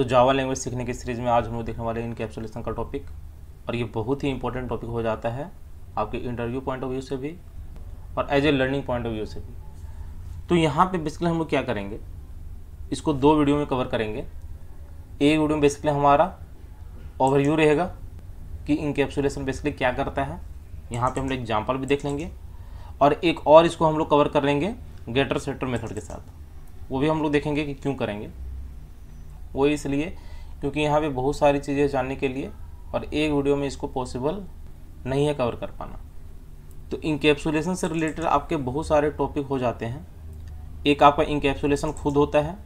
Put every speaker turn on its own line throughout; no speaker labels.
तो Java language सीखने की सीरीज़ में आज हम लोग देखने वाले हैं इनकेप्सुलेशन का टॉपिक और ये बहुत ही इंपॉर्टेंट टॉपिक हो जाता है आपके इंटरव्यू पॉइंट ऑफ व्यू से भी और as a learning point of view से भी तो यहाँ पे बेसिकली हम लोग क्या करेंगे इसको दो वीडियो में कवर करेंगे एक वीडियो में बेसिकली हमारा ओवरव्यू रहेगा कि इनकेप्सुलेशन बेसिकली क्या करता है यहाँ पर हम लोग एग्जाम्पल भी देख लेंगे और एक और इसको हम लोग कवर कर लेंगे गेटर सेटर मेथड के साथ वो भी हम लोग देखेंगे कि क्यों करेंगे वो इसलिए क्योंकि यहाँ पे बहुत सारी चीज़ें जानने के लिए और एक वीडियो में इसको पॉसिबल नहीं है कवर कर पाना तो इंकेप्सुलेशन से रिलेटेड आपके बहुत सारे टॉपिक हो जाते हैं एक आपका इंकेप्सुलेशन खुद होता है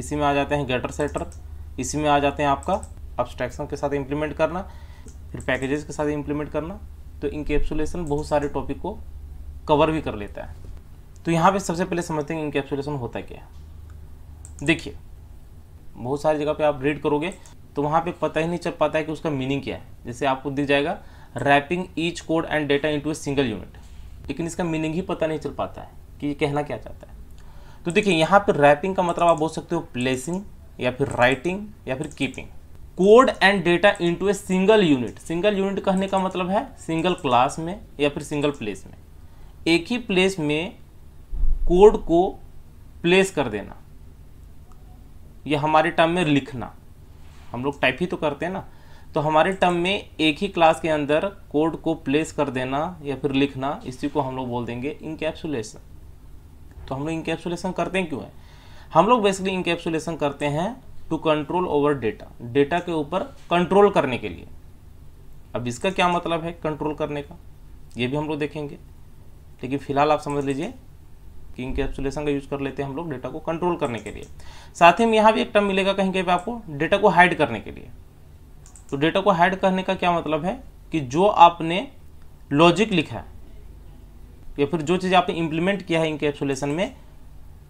इसी में आ जाते हैं गेटर सेटर इसी में आ जाते हैं आपका अब्सट्रैक्शन के साथ इम्प्लीमेंट करना फिर पैकेजेस के साथ इम्प्लीमेंट करना तो इंकेप्सुलेशन बहुत सारे टॉपिक को कवर भी कर लेता है तो यहाँ पे सबसे पहले समझते हैं इंकेप्सुलेशन होता क्या है देखिए बहुत सारी जगह पे आप रीड करोगे तो वहाँ पे पता ही नहीं चल पाता है कि उसका मीनिंग क्या है जैसे आपको दिख जाएगा wrapping each code and data into a single unit लेकिन इसका मीनिंग ही पता नहीं चल पाता है कि ये कहना क्या चाहता है तो देखिए यहाँ पर रैपिंग का मतलब आप बोल सकते हो प्लेसिंग या फिर राइटिंग या फिर keeping code and data into a single unit single unit कहने का मतलब है सिंगल क्लास में या फिर सिंगल प्लेस में एक ही प्लेस में कोड को प्लेस कर देना या हमारे टर्म में लिखना हम लोग टाइप ही तो करते हैं ना तो हमारे टर्म में एक ही क्लास के अंदर कोड को प्लेस कर देना या फिर लिखना इसी को हम लोग बोल देंगे इनकेप्सुलेशन तो हम लोग इनकेप्सुलेशन करते हैं क्यों है हम लोग बेसिकली इनकेप्सुलेशन करते हैं to control over data data के ऊपर कंट्रोल करने के लिए अब इसका क्या मतलब है कंट्रोल करने का ये भी हम लोग देखेंगे लेकिन फिलहाल आप समझ लीजिए कि इनकेप्सुलेशन का यूज कर लेते हैं हम लोग डेटा को कंट्रोल करने के लिए साथ ही में यहाँ भी एक टर्म मिलेगा कहीं कहीं पर आपको डेटा को हाइड करने के लिए तो डेटा को हाइड करने का क्या मतलब है कि जो आपने लॉजिक लिखा या फिर जो चीज़ आपने इम्प्लीमेंट किया है इनकेप्सुलेशन में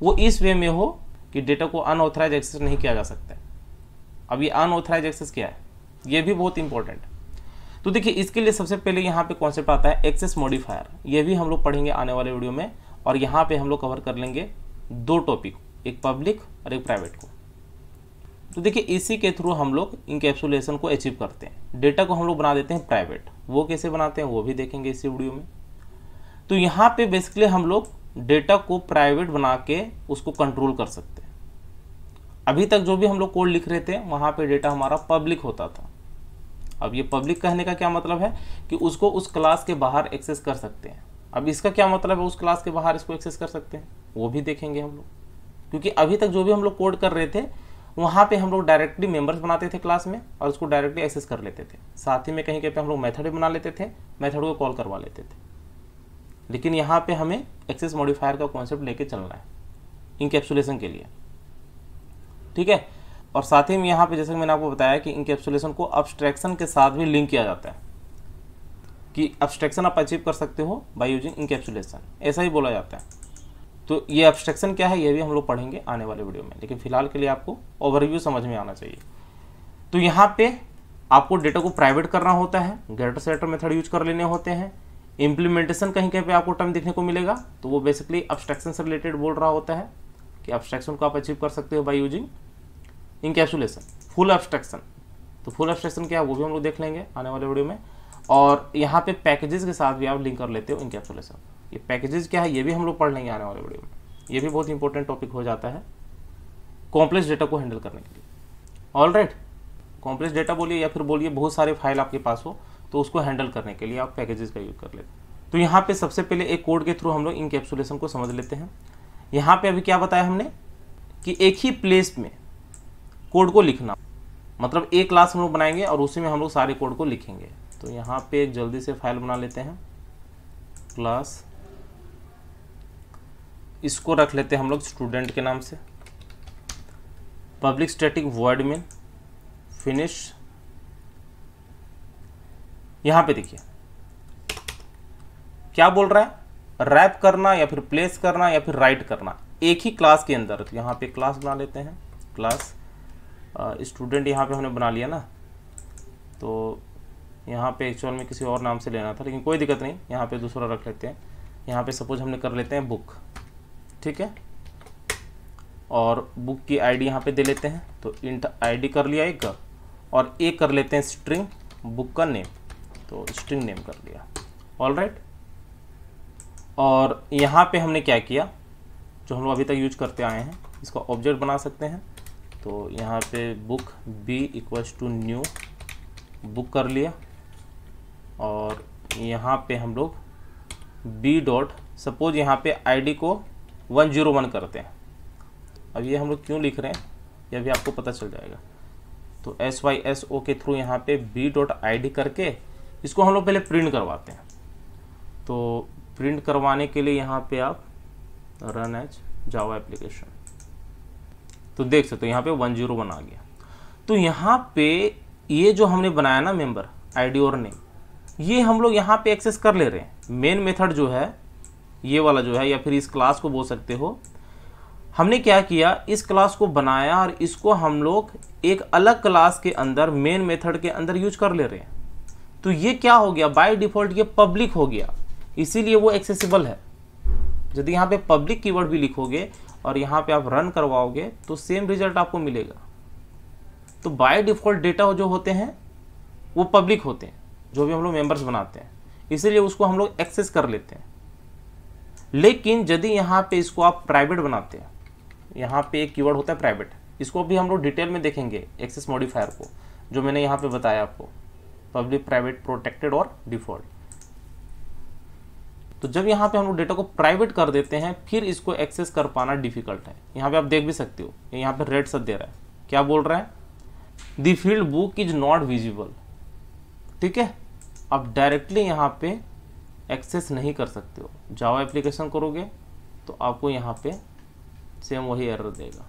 वो इस वे में हो कि डेटा को अनऑथराइज एक्सेस नहीं किया जा सकता अब ये अनऑथराइज एक्सेस क्या है ये भी बहुत इंपॉर्टेंट तो देखिए इसके लिए सबसे पहले यहाँ पे कॉन्सेप्ट आता है एक्सेस मॉडिफायर ये भी हम लोग पढ़ेंगे आने वाले वीडियो में और यहाँ पे हम लोग कवर कर लेंगे दो टॉपिक एक पब्लिक और एक प्राइवेट को तो देखिए इसी के थ्रू हम लोग इनकेप्सुलेशन को अचीव करते हैं डेटा को हम लोग बना देते हैं प्राइवेट वो कैसे बनाते हैं वो भी देखेंगे इसी वीडियो में तो यहाँ पे बेसिकली हम लोग डेटा को प्राइवेट बना के उसको कंट्रोल कर सकते हैं अभी तक जो भी हम लोग कोड लिख रहे थे वहाँ पे डेटा हमारा पब्लिक होता था अब ये पब्लिक कहने का क्या मतलब है कि उसको उस क्लास के बाहर एक्सेस कर सकते हैं अब इसका क्या मतलब है उस क्लास के बाहर इसको एक्सेस कर सकते हैं वो भी देखेंगे हम लोग क्योंकि अभी तक जो भी हम लोग कोड कर रहे थे वहाँ पे हम लोग डायरेक्टली मेंबर्स बनाते थे क्लास में और उसको डायरेक्टली एक्सेस कर लेते थे साथ ही में कहीं कहीं पे हम लोग मेथड भी बना लेते थे मेथड को कॉल करवा लेते थे लेकिन यहाँ पे हमें एक्सेस मॉडिफायर का कॉन्सेप्ट लेके चलना है इनकेप्सुलेशन के लिए ठीक है और साथ ही में यहाँ पर जैसे मैंने आपको बताया कि इनकेप्सुलेशन को अब्सट्रैक्शन के साथ भी लिंक किया जाता है कि अब्स्ट्रैक्शन आप अचीव कर सकते हो बाय यूजिंग इनकेप्सुलेशन ऐसा ही बोला जाता है तो ये अब्स्ट्रैक्शन क्या है ये भी हम लोग पढ़ेंगे आने वाले वीडियो में लेकिन फिलहाल के लिए आपको ओवरव्यू समझ में आना चाहिए तो यहाँ पे आपको डेटा को प्राइवेट करना होता है ग्रेटर सेटर मेथड यूज कर लेने होते हैं इम्प्लीमेंटेशन कहीं कहीं पे आपको टर्म देखने को मिलेगा तो वो बेसिकली अब्स्ट्रैक्शन से रिलेटेड बोल रहा होता है कि अब्स्ट्रैक्शन को आप अचीव कर सकते हो by using encapsulation full abstraction तो फुल अब्स्ट्रैक्शन क्या है वो भी हम लोग देख लेंगे आने वाले वीडियो में और यहाँ पे पैकेजेस के साथ भी आप लिंक कर लेते हो इनकेप्सुलेशन ये पैकेजेस क्या है ये भी हम लोग पढ़ लेंगे आने वाले वीडियो में ये भी बहुत इंपॉर्टेंट टॉपिक हो जाता है कॉम्प्लेक्स डेटा को हैंडल करने के लिए ऑल राइट कॉम्प्लेक्स डेटा बोलिए या फिर बोलिए बहुत सारे फाइल आपके पास हो तो उसको हैंडल करने के लिए आप पैकेजेस का यूज कर लेते हैं तो यहाँ पे सबसे पहले एक कोड के थ्रू हम लोग इनकेप्सुलेशन को समझ लेते हैं यहाँ पे अभी क्या बताया हमने कि एक ही प्लेस में कोड को लिखना मतलब एक क्लास हम लोग बनाएंगे और उसी में हम लोग सारे कोड को लिखेंगे तो यहाँ पे एक जल्दी से फाइल बना लेते हैं क्लास इसको रख लेते हैं हम लोग स्टूडेंट के नाम से पब्लिक स्टैटिक वर्ड में फिनिश यहाँ पे देखिए क्या बोल रहा है रैप करना या फिर प्लेस करना या फिर राइट करना एक ही क्लास के अंदर तो यहाँ पे क्लास बना लेते हैं क्लास स्टूडेंट यहाँ पे हमने बना लिया ना तो यहाँ पे एक्चुअल में किसी और नाम से लेना था लेकिन कोई दिक्कत नहीं यहाँ पे दूसरा रख लेते हैं यहाँ पे सपोज हमने कर लेते हैं बुक ठीक है और बुक की आईडी डी यहाँ पर दे लेते हैं तो इंट आईडी कर लिया एक और एक कर लेते हैं स्ट्रिंग बुक का नेम तो स्ट्रिंग नेम कर लिया ऑल राइट और यहाँ पर हमने क्या किया जो हम लोग अभी तक यूज करते आए हैं इसका ऑब्जेक्ट बना सकते हैं तो यहाँ पे book B equals to new book कर लिया और यहाँ पे हम लोग बी डॉट सपोज यहाँ पे आईडी को वन जीरो वन करते हैं अब ये हम लोग क्यों लिख रहे हैं यह भी आपको पता चल जाएगा तो एस वाई एस ओ के थ्रू यहाँ पे बी डॉट आई डी करके इसको हम लोग पहले प्रिंट करवाते हैं तो प्रिंट करवाने के लिए यहाँ पे आप रन एच जावा एप्लीकेशन तो देख सकते हो तो यहाँ पे वन जीरो वन आ गया तो यहाँ पे ये जो हमने बनाया ना मेंबर आईडी और नेम ये हम लोग यहाँ पे एक्सेस कर ले रहे हैं मेन मेथड जो है ये वाला जो है या फिर इस क्लास को बोल सकते हो हमने क्या किया इस क्लास को बनाया और इसको हम लोग एक अलग क्लास के अंदर मेन मेथड के अंदर यूज कर ले रहे हैं तो ये क्या हो गया बाय डिफॉल्ट ये पब्लिक हो गया इसीलिए वो एक्सेसिबल है यदि यहाँ पे पब्लिक कीवर्ड भी लिखोगे और यहाँ पे आप रन करवाओगे तो सेम रिजल्ट आपको मिलेगा तो बाय डिफॉल्ट डेटा जो होते हैं वो पब्लिक होते हैं जो भी हम लोग मेम्बर्स बनाते हैं इसीलिए उसको हम लोग एक्सेस कर लेते हैं लेकिन यदि यहाँ पे इसको आप प्राइवेट बनाते हैं यहाँ पे एक कीवर्ड होता है प्राइवेट इसको भी हम लोग डिटेल में देखेंगे एक्सेस मॉडिफायर को जो मैंने यहाँ पे बताया आपको पब्लिक प्राइवेट प्रोटेक्टेड और डिफॉल्ट तो जब यहाँ पे हम लोग डेटा को प्राइवेट कर देते हैं फिर इसको एक्सेस कर पाना डिफिकल्ट है यहाँ पे आप देख भी सकते हो यहाँ पे रेड सब दे रहा है क्या बोल रहा है the field book is not visible ठीक है आप डायरेक्टली यहाँ पे एक्सेस नहीं कर सकते हो जावा एप्लीकेशन करोगे तो आपको यहाँ पे सेम वही एरर देगा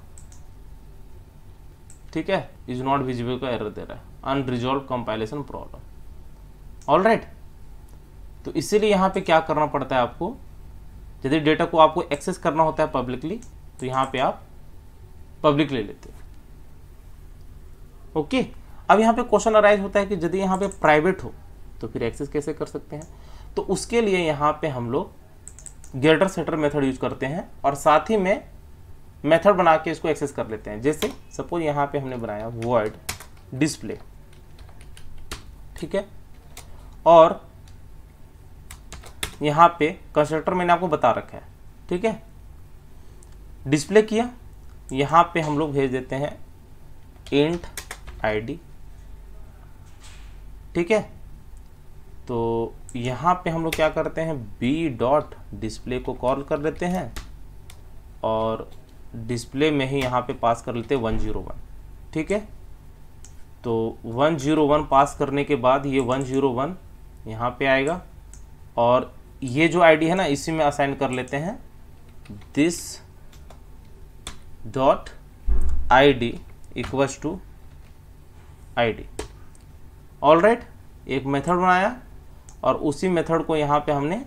ठीक है इज नॉट विजिबल का एरर दे रहा है unresolved compilation problem all right तो इसीलिए यहाँ पे क्या करना पड़ता है आपको यदि डेटा को आपको एक्सेस करना होता है पब्लिकली तो यहाँ पे आप पब्लिक ले लेते हो ओके okay? अब यहाँ पे क्वेश्चन अराइज होता है कि यदि यहाँ पे प्राइवेट हो तो फिर एक्सेस कैसे कर सकते हैं तो उसके लिए यहाँ पे हम लोग गेटर सेटर मेथड यूज करते हैं और साथ ही में मेथड बना के इसको एक्सेस कर लेते हैं जैसे सपोज यहाँ पे हमने बनाया वर्ड डिस्प्ले ठीक है और यहाँ पे कंस्ट्रक्टर मैंने आपको बता रखा है ठीक है डिस्प्ले किया यहाँ पे हम लोग भेज देते हैं इंट आईडी ठीक है तो यहाँ पे हम लोग क्या करते हैं बी डॉट डिस्प्ले को कॉल कर लेते हैं और डिस्प्ले में ही यहाँ पे पास कर लेते हैं वन जीरो वन ठीक है तो वन जीरो वन पास करने के बाद ये वन जीरो वन यहाँ पर आएगा और ये जो आईडी है ना इसी में असाइन कर लेते हैं this dot I D equals to I D all right एक मेथड बनाया और उसी मेथड को यहाँ पे हमने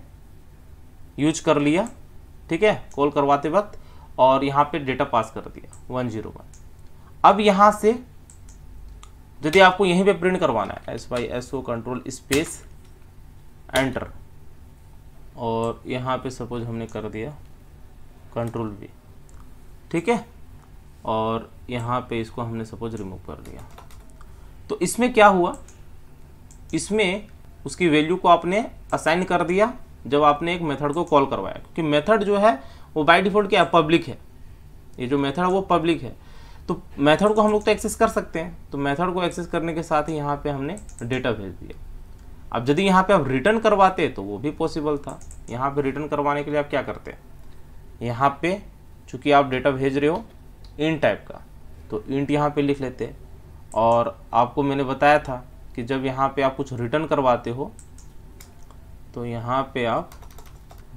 यूज कर लिया ठीक है कॉल करवाते वक्त और यहाँ पे डेटा पास कर दिया वन जीरो वन अब यहाँ से यदि आपको यहीं पे प्रिंट करवाना है S Y S O control space enter और यहाँ पे सपोज हमने कर दिया कंट्रोल वी ठीक है और यहाँ पे इसको हमने सपोज रिमूव कर दिया तो इसमें क्या हुआ इसमें उसकी वैल्यू को आपने असाइन कर दिया जब आपने एक मेथड को कॉल करवाया क्योंकि मेथड जो है वो बाय डिफॉल्ट क्या पब्लिक है ये जो मेथड है वो पब्लिक है तो मेथड को हम लोग तो एक्सेस कर सकते हैं तो मेथड को एक्सेस करने के साथ ही यहाँ पे हमने डेटा भेज दिया अब यदि यहाँ पे आप रिटर्न करवाते तो वो भी पॉसिबल था यहाँ पे रिटर्न करवाने के लिए आप क्या करते हैं यहाँ पे चूँकि आप डेटा भेज रहे हो इंट टाइप का तो इंट यहाँ पे लिख लेते और आपको मैंने बताया था कि जब यहाँ पे आप कुछ रिटर्न करवाते हो तो यहाँ पे आप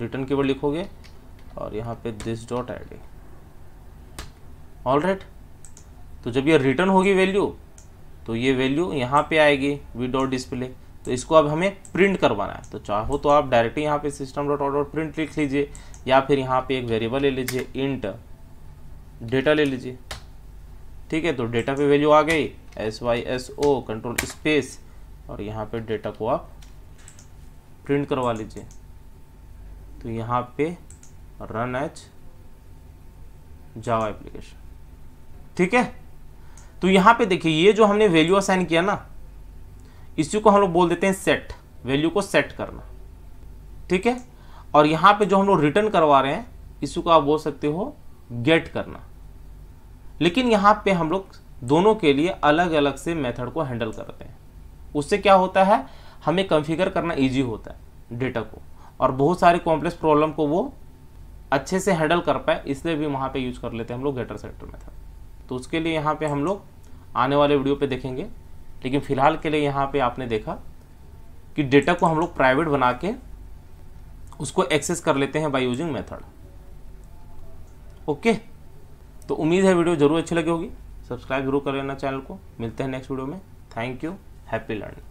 रिटर्न कीवर्ड लिखोगे और यहाँ पे this dot I D all right तो जब ये रिटर्न होगी वैल्यू तो ये वैल्यू यहाँ पे आएगी वी डॉट डिस्प्ले तो इसको अब हमें प्रिंट करवाना है तो चाहो तो आप डायरेक्ट यहाँ पे सिस्टम डॉट ऑर्डर प्रिंट लिख लीजिए या फिर यहाँ पे एक वेरिएबल ले लीजिए इंट डेटा ले लीजिए ठीक है तो डेटा पे वैल्यू आ गई S Y S O control space और यहाँ पे डेटा को आप प्रिंट करवा लीजिए तो यहाँ पे रन एच जावा एप्लीकेशन ठीक है तो यहाँ पे देखिए ये जो हमने वैल्यू असाइन किया ना इसी को हम लोग बोल देते हैं सेट वैल्यू को सेट करना ठीक है और यहाँ पे जो हम लोग रिटर्न करवा रहे हैं इसी को आप बोल सकते हो गेट करना लेकिन यहाँ पे हम लोग दोनों के लिए अलग अलग से मेथड को हैंडल करते हैं उससे क्या होता है हमें कॉन्फ़िगर करना इजी होता है डेटा को और बहुत सारे कॉम्प्लेक्स प्रॉब्लम को वो अच्छे से हैंडल कर पाए इसलिए भी वहाँ पे यूज़ कर लेते हैं हम लोग गेटर सेटर मेथड तो उसके लिए यहाँ पे हम लोग आने वाले वीडियो पे देखेंगे लेकिन फ़िलहाल के लिए यहाँ पे आपने देखा कि डेटा को हम लोग प्राइवेट बना के उसको एक्सेस कर लेते हैं बाई यूजिंग मेथड ओके तो उम्मीद है वीडियो ज़रूर अच्छी लगी होगी सब्सक्राइब जरूर कर लेना चैनल को मिलते हैं नेक्स्ट वीडियो में थैंक यू हैप्पी लर्निंग